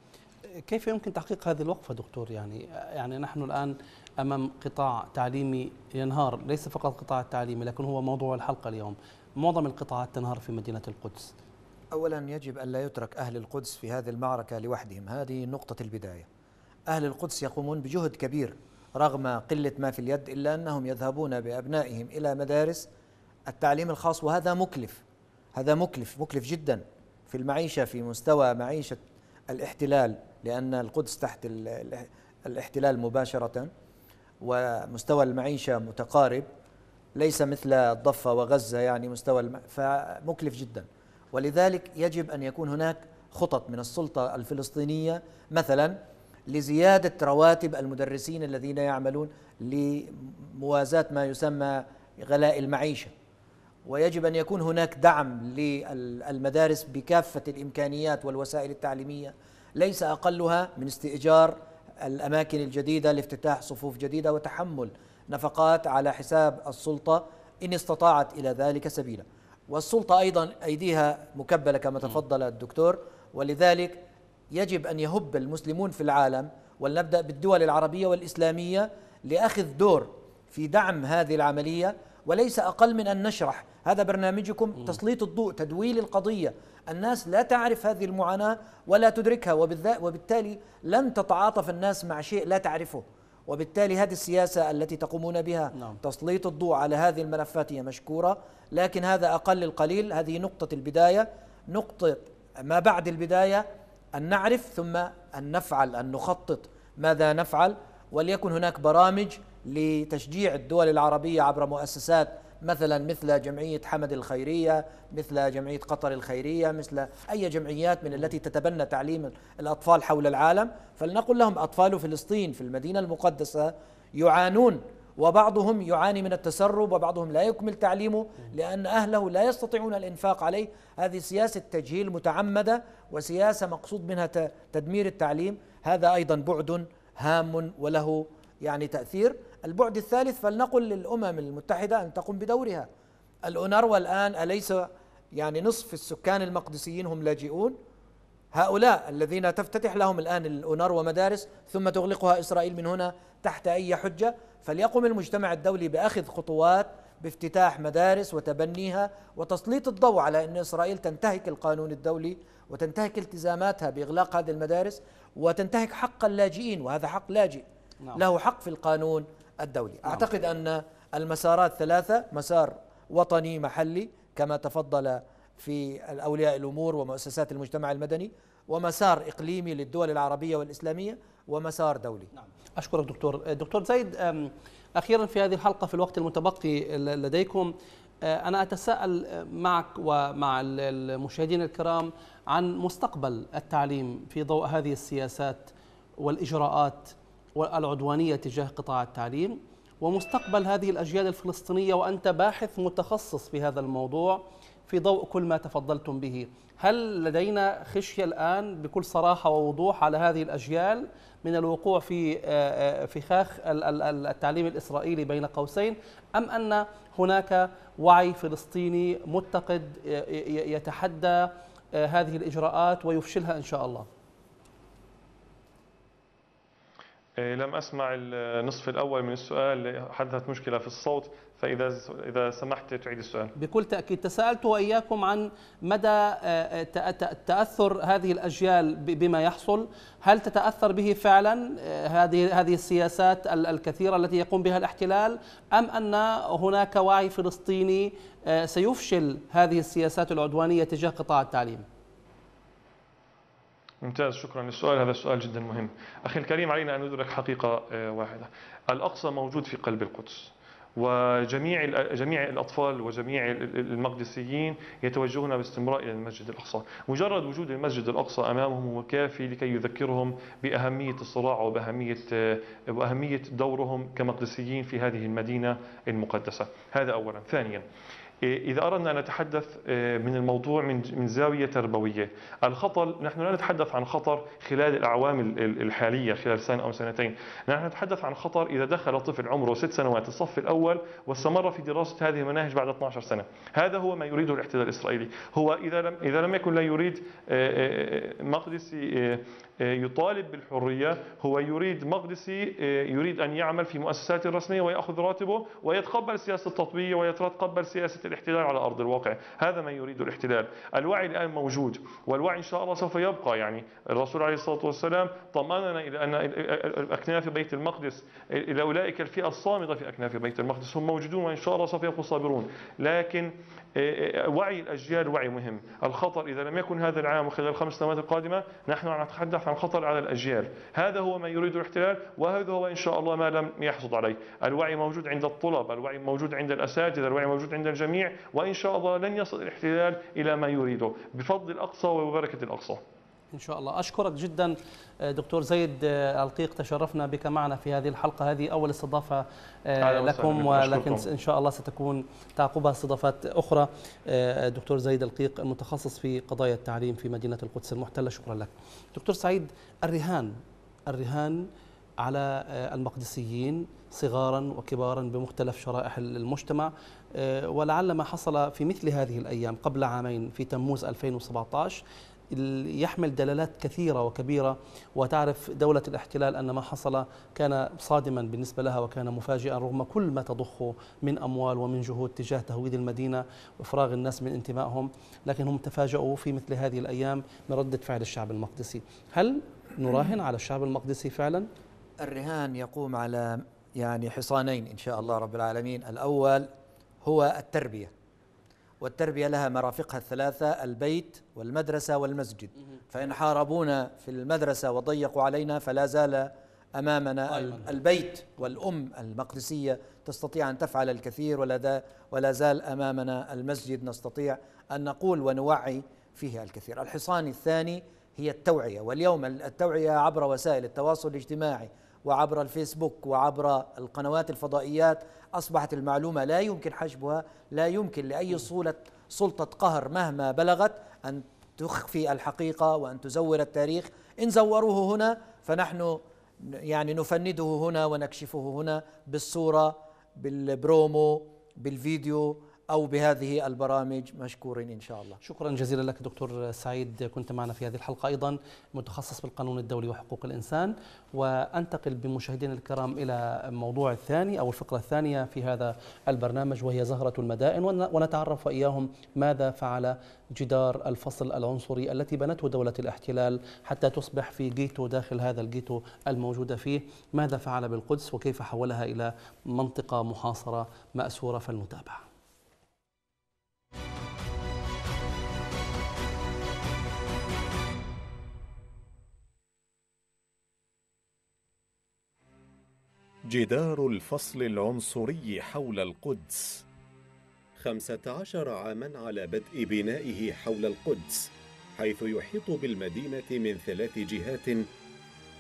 كيف يمكن تحقيق هذه الوقفة دكتور يعني يعني نحن الآن أمام قطاع تعليمي ينهار ليس فقط قطاع التعليمي لكن هو موضوع الحلقة اليوم معظم القطاعات تنهار في مدينة القدس أولا يجب أن لا يترك أهل القدس في هذه المعركة لوحدهم هذه نقطة البداية أهل القدس يقومون بجهد كبير رغم قلة ما في اليد إلا أنهم يذهبون بأبنائهم إلى مدارس التعليم الخاص وهذا مكلف هذا مكلف مكلف جدا في المعيشة في مستوى معيشة الاحتلال لأن القدس تحت الاحتلال مباشرة ومستوى المعيشة متقارب ليس مثل الضفة وغزة يعني مستوى الم... فمكلف جدا ولذلك يجب أن يكون هناك خطط من السلطة الفلسطينية مثلا لزيادة رواتب المدرسين الذين يعملون لموازاة ما يسمى غلاء المعيشة ويجب ان يكون هناك دعم للمدارس بكافه الامكانيات والوسائل التعليميه ليس اقلها من استئجار الاماكن الجديده لافتتاح صفوف جديده وتحمل نفقات على حساب السلطه ان استطاعت الى ذلك سبيلا. والسلطه ايضا ايديها مكبله كما تفضل الدكتور ولذلك يجب ان يهب المسلمون في العالم ولنبدا بالدول العربيه والاسلاميه لاخذ دور في دعم هذه العمليه وليس اقل من ان نشرح هذا برنامجكم تسليط الضوء تدويل القضية الناس لا تعرف هذه المعاناة ولا تدركها وبالتالي لن تتعاطف الناس مع شيء لا تعرفه وبالتالي هذه السياسة التي تقومون بها نعم. تسليط الضوء على هذه الملفات هي مشكورة لكن هذا أقل القليل هذه نقطة البداية نقطة ما بعد البداية أن نعرف ثم أن نفعل أن نخطط ماذا نفعل وليكن هناك برامج لتشجيع الدول العربية عبر مؤسسات مثلا مثل جمعية حمد الخيرية مثل جمعية قطر الخيرية مثل أي جمعيات من التي تتبنى تعليم الأطفال حول العالم فلنقل لهم أطفال فلسطين في المدينة المقدسة يعانون وبعضهم يعاني من التسرب وبعضهم لا يكمل تعليمه لأن أهله لا يستطيعون الإنفاق عليه هذه سياسة تجهيل متعمدة وسياسة مقصود منها تدمير التعليم هذا أيضا بعد هام وله يعني تأثير البعد الثالث فلنقل للأمم المتحدة أن تقوم بدورها الأونروا الآن أليس يعني نصف السكان المقدسيين هم لاجئون هؤلاء الذين تفتتح لهم الآن الأونروا مدارس ثم تغلقها إسرائيل من هنا تحت أي حجة فليقم المجتمع الدولي بأخذ خطوات بافتتاح مدارس وتبنيها وتسليط الضوء على أن إسرائيل تنتهك القانون الدولي وتنتهك التزاماتها بإغلاق هذه المدارس وتنتهك حق اللاجئين وهذا حق لاجئ نعم. له حق في القانون الدولي نعم. أعتقد أن المسارات ثلاثة مسار وطني محلي كما تفضل في أولياء الأمور ومؤسسات المجتمع المدني ومسار إقليمي للدول العربية والإسلامية ومسار دولي نعم. أشكرك دكتور دكتور زيد أخيرا في هذه الحلقة في الوقت المتبقي لديكم أنا أتساءل معك ومع المشاهدين الكرام عن مستقبل التعليم في ضوء هذه السياسات والإجراءات والعدوانية تجاه قطاع التعليم ومستقبل هذه الأجيال الفلسطينية وأنت باحث متخصص في هذا الموضوع في ضوء كل ما تفضلتم به هل لدينا خشية الآن بكل صراحة ووضوح على هذه الأجيال من الوقوع في آه، آه، فخاخ التعليم الإسرائيلي بين قوسين أم أن هناك وعي فلسطيني متقد آه، يتحدى هذه الإجراءات ويفشلها إن شاء الله آه، لم أسمع النصف الأول من السؤال حدثت مشكلة في الصوت فإذا إذا سمحت تعيد السؤال بكل تأكيد تساءلت وإياكم عن مدى آه، تأثر هذه الأجيال بما يحصل هل تتأثر به فعلا آه، هذه هذه السياسات الكثيرة التي يقوم بها الاحتلال أم أن هناك وعي فلسطيني سيفشل هذه السياسات العدوانية تجاه قطاع التعليم؟ ممتاز شكرا للسؤال هذا سؤال جدا مهم أخي الكريم علينا أن ندرك حقيقة آه، واحدة الأقصى موجود في قلب القدس وجميع جميع الاطفال وجميع المقدسيين يتوجهون باستمرار الى المسجد الاقصى، مجرد وجود المسجد الاقصى امامهم هو كافي لكي يذكرهم باهميه الصراع وباهميه آه، واهميه دورهم كمقدسيين في هذه المدينه المقدسه، هذا اولا، ثانيا إيه، إذا أردنا أن نتحدث إيه، من الموضوع من زاوية تربوية الخطر نحن لا نتحدث عن خطر خلال الأعوام الحالية خلال سنة أو سنتين نحن نتحدث عن خطر إذا دخل طفل عمره ست سنوات الصف الأول واستمر في دراسة هذه المناهج بعد 12 سنة هذا هو ما يريده الاحتلال الإسرائيلي هو إذا لم, إذا لم يكن لا يريد إيه، مقدسي آه، يطالب بالحرية هو يريد مقدسي آه، يريد أن يعمل في مؤسسات رسمية ويأخذ راتبه ويتقبل سياسة التطبيع ويتقبل سياسة الاحتلال على أرض الواقع هذا ما يريد الاحتلال الوعي الآن موجود والوعي إن شاء الله سوف يبقى يعني الرسول عليه الصلاة والسلام طمأننا إلى أن أكناف بيت المقدس إلى أولئك الفئة الصامدة في أكناف بيت المقدس هم موجودون وإن شاء الله سوف يبقوا صابرون لكن إيه، إيه، وعي الأجيال وعي مهم الخطر إذا لم يكن هذا العام وخلال الخمس سنوات القادمة نحن نتحدث عن خطر على الأجيال هذا هو ما يريد الاحتلال وهذا هو إن شاء الله ما لم يحصد عليه الوعي موجود عند الطلاب الوعي موجود عند الأساتذة الوعي موجود عند الجميع وإن شاء الله لن يصل الاحتلال إلى ما يريده بفضل الأقصى وببركة الأقصى ان شاء الله اشكرك جدا آه، دكتور زيد آه، القيق تشرفنا بك معنا في هذه الحلقه هذه اول استضافه آه، لكم ولكن ان شاء الله ستكون تعقبها استضافات اخرى دكتور زيد القيق المتخصص في قضايا التعليم في مدينه القدس المحتله شكرا لك دكتور سعيد الرهان الرهان على المقدسيين صغارا وكبارا بمختلف شرائح المجتمع ولعل ما حصل في مثل هذه الأيام قبل عامين في تموز 2017 يحمل دلالات كثيرة وكبيرة وتعرف دولة الاحتلال أن ما حصل كان صادما بالنسبة لها وكان مفاجئا رغم كل ما تضخه من أموال ومن جهود تجاه تهويد المدينة وإفراغ الناس من انتمائهم لكن هم تفاجؤوا في مثل هذه الأيام من ردة فعل الشعب المقدسي هل نراهن على الشعب المقدسي فعلا؟ الرهان يقوم على يعني حصانين إن شاء الله رب العالمين الأول هو التربية والتربية لها مرافقها الثلاثة البيت والمدرسة والمسجد فإن حاربونا في المدرسة وضيقوا علينا فلا زال أمامنا البيت والأم المقدسية تستطيع أن تفعل الكثير ولا, ولا زال أمامنا المسجد نستطيع أن نقول ونوعي فيه الكثير الحصان الثاني هي التوعية واليوم التوعية عبر وسائل التواصل الاجتماعي وعبر الفيسبوك وعبر القنوات الفضائيات أصبحت المعلومة لا يمكن حجبها لا يمكن لأي صولة سلطة قهر مهما بلغت أن تخفي الحقيقة وأن تزور التاريخ إن زوروه هنا فنحن يعني نفنده هنا ونكشفه هنا بالصورة بالبرومو بالفيديو أو بهذه البرامج مشكورين إن شاء الله شكرا جزيلا لك دكتور سعيد كنت معنا في هذه الحلقة أيضا متخصص بالقانون الدولي وحقوق الإنسان وأنتقل بمشاهدينا الكرام إلى موضوع الثاني أو الفقرة الثانية في هذا البرنامج وهي زهرة المدائن ونتعرف إياهم ماذا فعل جدار الفصل العنصري التي بنته دولة الاحتلال حتى تصبح في جيتو داخل هذا الجيتو الموجودة فيه ماذا فعل بالقدس وكيف حولها إلى منطقة محاصرة مأسورة فالمتابعة جدار الفصل العنصري حول القدس 15 عاما على بدء بنائه حول القدس حيث يحيط بالمدينة من ثلاث جهات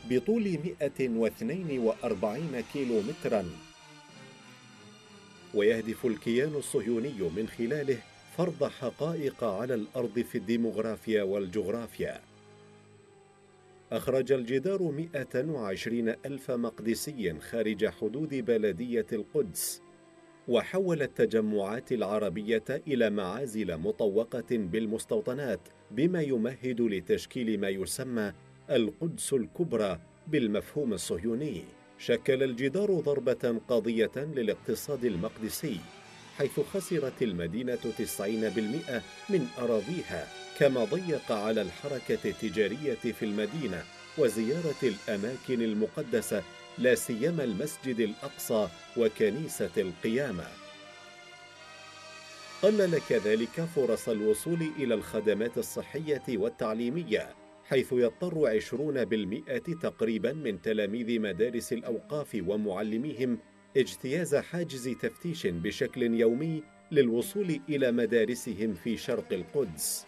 بطول 142 كيلو متراً ويهدف الكيان الصهيوني من خلاله فرض حقائق على الأرض في الديموغرافيا والجغرافيا أخرج الجدار وعشرين ألف مقدسي خارج حدود بلدية القدس وحول التجمعات العربية إلى معازل مطوقة بالمستوطنات بما يمهد لتشكيل ما يسمى القدس الكبرى بالمفهوم الصهيوني شكل الجدار ضربة قاضية للاقتصاد المقدسي حيث خسرت المدينة 90% من أراضيها كما ضيق على الحركة التجارية في المدينة وزيارة الأماكن المقدسة لا سيما المسجد الأقصى وكنيسة القيامة. قلل كذلك فرص الوصول إلى الخدمات الصحية والتعليمية حيث يضطر 20% تقريبا من تلاميذ مدارس الأوقاف ومعلميهم اجتياز حاجز تفتيش بشكل يومي للوصول الى مدارسهم في شرق القدس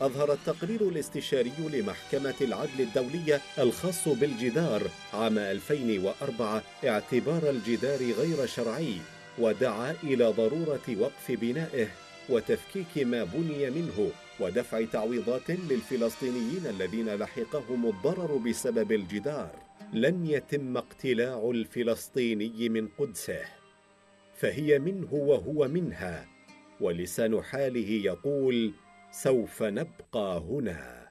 أظهر التقرير الاستشاري لمحكمة العدل الدولية الخاص بالجدار عام 2004 اعتبار الجدار غير شرعي ودعا إلى ضرورة وقف بنائه وتفكيك ما بني منه ودفع تعويضات للفلسطينيين الذين لحقهم الضرر بسبب الجدار لن يتم اقتلاع الفلسطيني من قدسه فهي منه وهو منها ولسان حاله يقول سوف نبقى هنا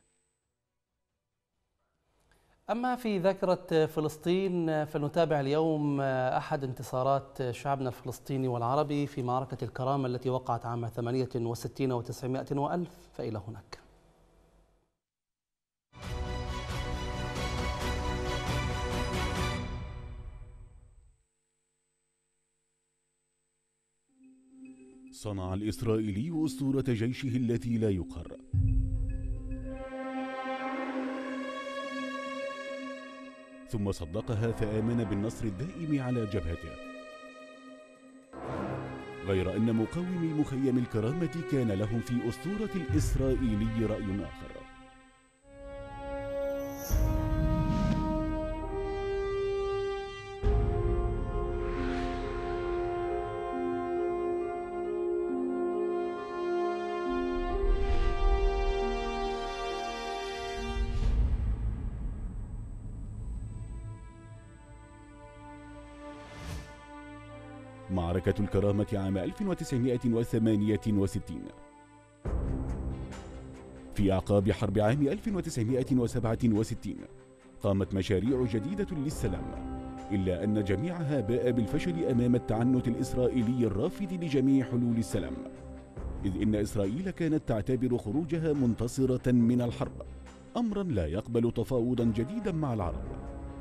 أما في ذاكرة فلسطين فنتابع اليوم أحد انتصارات شعبنا الفلسطيني والعربي في معركة الكرامة التي وقعت عام 68 و900 وألف فإلى هناك صنع الإسرائيلي أسطورة جيشه التي لا يقهر ثم صدقها فآمن بالنصر الدائم على جبهته غير أن مقاومي مخيم الكرامة كان لهم في أسطورة الإسرائيلي رأي آخر ملكة الكرامة عام 1968 في أعقاب حرب عام 1967 قامت مشاريع جديدة للسلام إلا أن جميعها باء بالفشل أمام التعنت الإسرائيلي الرافض لجميع حلول السلام إذ إن إسرائيل كانت تعتبر خروجها منتصرة من الحرب أمرا لا يقبل تفاوضا جديدا مع العرب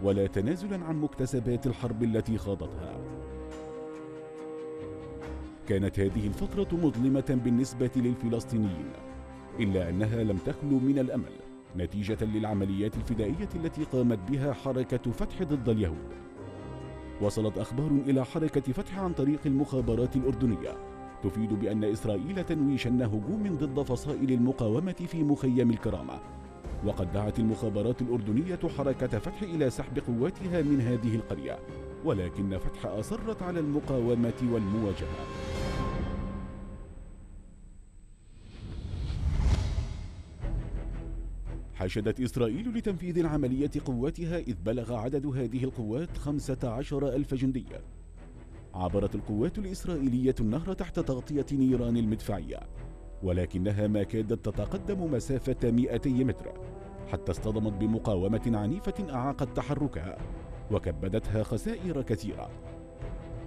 ولا تنازلا عن مكتسبات الحرب التي خاضتها كانت هذه الفترة مظلمة بالنسبة للفلسطينيين إلا أنها لم تخلو من الأمل نتيجة للعمليات الفدائية التي قامت بها حركة فتح ضد اليهود وصلت أخبار إلى حركة فتح عن طريق المخابرات الأردنية تفيد بأن إسرائيل تنوي شن هجوم ضد فصائل المقاومة في مخيم الكرامة وقد دعت المخابرات الأردنية حركة فتح إلى سحب قواتها من هذه القرية ولكن فتح أصرت على المقاومة والمواجهة حشدت إسرائيل لتنفيذ العملية قواتها إذ بلغ عدد هذه القوات 15 ألف جندي عبرت القوات الإسرائيلية النهر تحت تغطية نيران المدفعية ولكنها ما كادت تتقدم مسافة 200 متر حتى اصطدمت بمقاومة عنيفة أعاقت تحركها وكبدتها خسائر كثيرة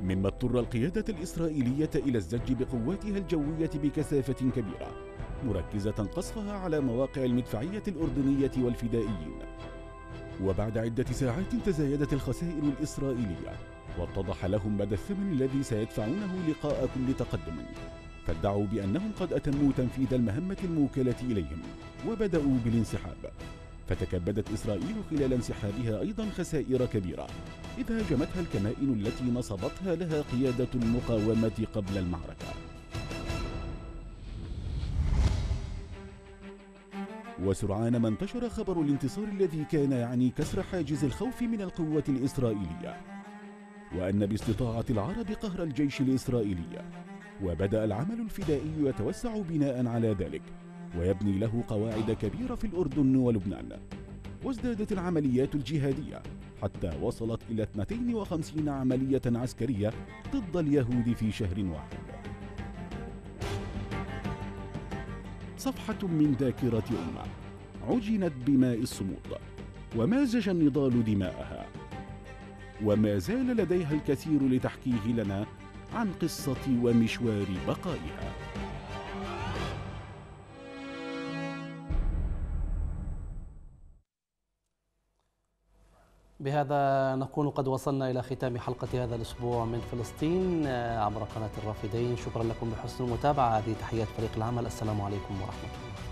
مما اضطر القيادة الإسرائيلية إلى الزج بقواتها الجوية بكثافة كبيرة مركزة قصفها على مواقع المدفعية الأردنية والفدائيين وبعد عدة ساعات تزايدت الخسائر الإسرائيلية واتضح لهم مدى الثمن الذي سيدفعونه لقاء كل تقدم فادعوا بأنهم قد أتموا تنفيذ المهمة الموكلة إليهم وبدأوا بالانسحاب فتكبدت إسرائيل خلال انسحابها أيضا خسائر كبيرة إذ هاجمتها الكمائن التي نصبتها لها قيادة المقاومة قبل المعركة وسرعان ما انتشر خبر الانتصار الذي كان يعني كسر حاجز الخوف من القوة الإسرائيلية وأن باستطاعة العرب قهر الجيش الإسرائيلي وبدأ العمل الفدائي يتوسع بناء على ذلك ويبني له قواعد كبيرة في الأردن ولبنان وازدادت العمليات الجهادية حتى وصلت إلى 52 عملية عسكرية ضد اليهود في شهر واحد صفحة من ذاكرة أمة عجنت بماء الصمود ومازج النضال دماءها وما زال لديها الكثير لتحكيه لنا عن قصة ومشوار بقائها بهذا نكون قد وصلنا إلى ختام حلقة هذا الأسبوع من فلسطين آه، عبر قناة الرافدين شكرا لكم لحسن المتابعة هذه تحيات فريق العمل السلام عليكم ورحمة الله